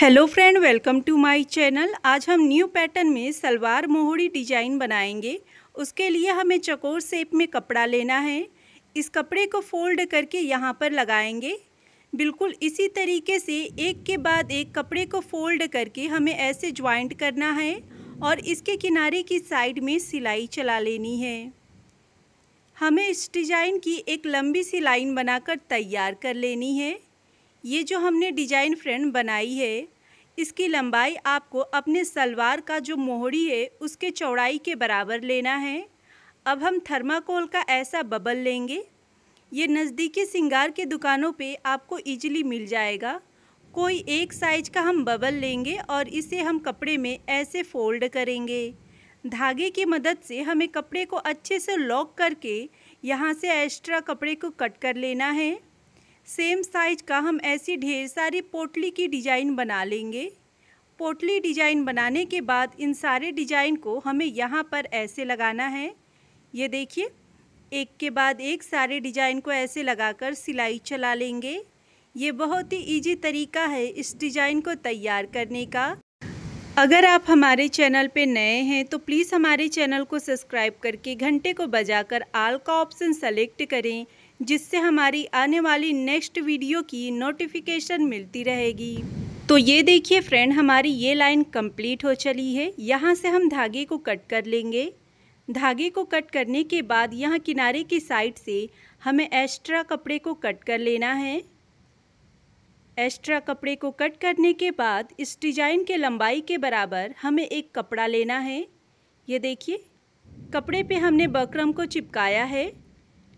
hello friend welcome to my channel आज हम new pattern में सलवार मोहड़ी डिजाइन बनाएंगे उसके लिए हमें चकोर शेप में कपड़ा लेना है इस कपड़े को फोल्ड करके यहाँ पर लगाएंगे बिल्कुल इसी तरीके से एक के बाद एक कपड़े को फोल्ड करके हमें ऐसे ज्वाइंट करना है और इसके किनारे की साइड में सिलाई चला लेनी है हमें इस डिज़ाइन की एक लंबी सी लाइन बनाकर तैयार कर लेनी है ये जो हमने डिजाइन फ्रेंड बनाई है इसकी लंबाई आपको अपने सलवार का जो मोहड़ी है उसके चौड़ाई के बराबर लेना है अब हम थर्माकोल का ऐसा बबल लेंगे ये नज़दीकी सिंगार के दुकानों पे आपको इजीली मिल जाएगा कोई एक साइज का हम बबल लेंगे और इसे हम कपड़े में ऐसे फोल्ड करेंगे धागे की मदद से हमें कपड़े को अच्छे से लॉक करके यहाँ से एक्स्ट्रा कपड़े को कट कर लेना है सेम साइज का हम ऐसी ढेर सारी पोटली की डिज़ाइन बना लेंगे पोटली डिज़ाइन बनाने के बाद इन सारे डिज़ाइन को हमें यहाँ पर ऐसे लगाना है ये देखिए एक के बाद एक सारे डिज़ाइन को ऐसे लगाकर सिलाई चला लेंगे ये बहुत ही इजी तरीका है इस डिज़ाइन को तैयार करने का अगर आप हमारे चैनल पे नए हैं तो प्लीज़ हमारे चैनल को सब्सक्राइब करके घंटे को बजाकर आल का ऑप्शन सेलेक्ट करें जिससे हमारी आने वाली नेक्स्ट वीडियो की नोटिफिकेशन मिलती रहेगी तो ये देखिए फ्रेंड हमारी ये लाइन कंप्लीट हो चली है यहाँ से हम धागे को कट कर लेंगे धागे को कट करने के बाद यहाँ किनारे की साइड से हमें एक्स्ट्रा कपड़े को कट कर लेना है एक्स्ट्रा कपड़े को कट करने के बाद इस डिजाइन के लंबाई के बराबर हमें एक कपड़ा लेना है ये देखिए कपड़े पे हमने बकरम को चिपकाया है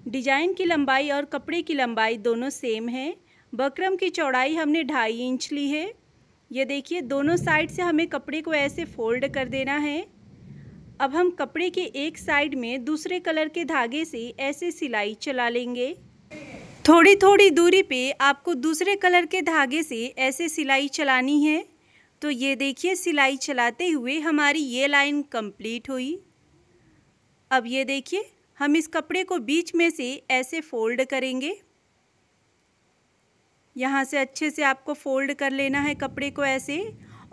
डिजाइन की लंबाई और कपड़े की लंबाई दोनों सेम है बकरम की चौड़ाई हमने ढाई इंच ली है ये देखिए दोनों साइड से हमें कपड़े को ऐसे फोल्ड कर देना है अब हम कपड़े के एक साइड में दूसरे कलर के धागे से ऐसे सिलाई चला लेंगे थोड़ी थोड़ी दूरी पे आपको दूसरे कलर के धागे से ऐसे सिलाई चलानी है तो ये देखिए सिलाई चलाते हुए हमारी ये लाइन कंप्लीट हुई अब ये देखिए हम इस कपड़े को बीच में से ऐसे फोल्ड करेंगे यहाँ से अच्छे से आपको फोल्ड कर लेना है कपड़े को ऐसे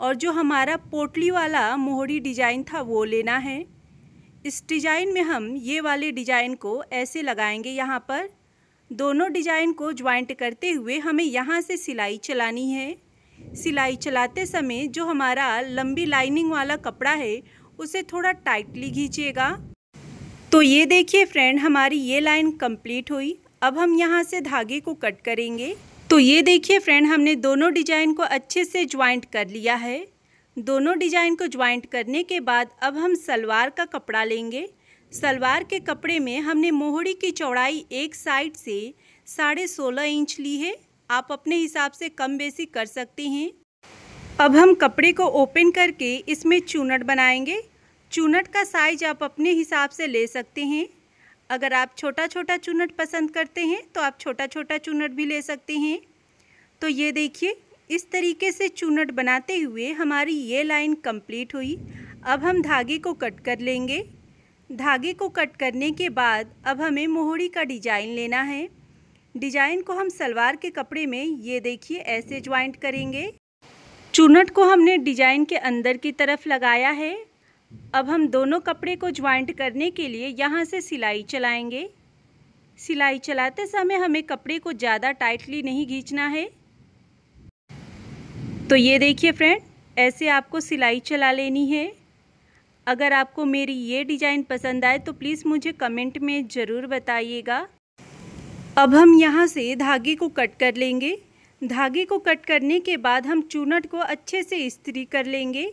और जो हमारा पोटली वाला मोहरी डिजाइन था वो लेना है इस डिजाइन में हम ये वाले डिजाइन को ऐसे लगाएंगे यहाँ पर दोनों डिजाइन को ज्वाइंट करते हुए हमें यहाँ से सिलाई चलानी है सिलाई चलाते समय जो हमारा लंबी लाइनिंग वाला कपड़ा है उसे थोड़ा टाइटली खींचिएगा तो ये देखिए फ्रेंड हमारी ये लाइन कंप्लीट हुई अब हम यहाँ से धागे को कट करेंगे तो ये देखिए फ्रेंड हमने दोनों डिजाइन को अच्छे से ज्वाइंट कर लिया है दोनों डिजाइन को ज्वाइंट करने के बाद अब हम सलवार का कपड़ा लेंगे सलवार के कपड़े में हमने मोहड़ी की चौड़ाई एक साइड से साढ़े सोलह इंच ली है आप अपने हिसाब से कम बेसी कर सकते हैं अब हम कपड़े को ओपन करके इसमें चूनट बनाएंगे चूनट का साइज आप अपने हिसाब से ले सकते हैं अगर आप छोटा छोटा चूनट पसंद करते हैं तो आप छोटा छोटा चूनट भी ले सकते हैं तो ये देखिए इस तरीके से चूनट बनाते हुए हमारी ये लाइन कंप्लीट हुई अब हम धागे को कट कर लेंगे धागे को कट करने के बाद अब हमें मोहड़ी का डिजाइन लेना है डिजाइन को हम सलवार के कपड़े में ये देखिए ऐसे ज्वाइंट करेंगे चूनट को हमने डिजाइन के अंदर की तरफ लगाया है अब हम दोनों कपड़े को ज्वाइंट करने के लिए यहाँ से सिलाई चलाएंगे सिलाई चलाते समय हमें कपड़े को ज़्यादा टाइटली नहीं खींचना है तो ये देखिए फ्रेंड ऐसे आपको सिलाई चला लेनी है अगर आपको मेरी ये डिज़ाइन पसंद आए तो प्लीज़ मुझे कमेंट में ज़रूर बताइएगा अब हम यहाँ से धागे को कट कर लेंगे धागे को कट करने के बाद हम चूनट को अच्छे से इस्त्री कर लेंगे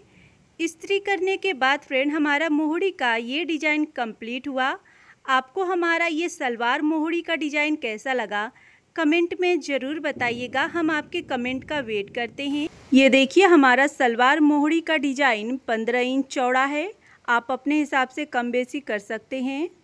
इस्त्री करने के बाद फ्रेंड हमारा मोहड़ी का ये डिज़ाइन कंप्लीट हुआ आपको हमारा ये सलवार मोहड़ी का डिज़ाइन कैसा लगा कमेंट में ज़रूर बताइएगा हम आपके कमेंट का वेट करते हैं ये देखिए हमारा सलवार मोहड़ी का डिज़ाइन पंद्रह इंच चौड़ा है आप अपने हिसाब से कम बेसी कर सकते हैं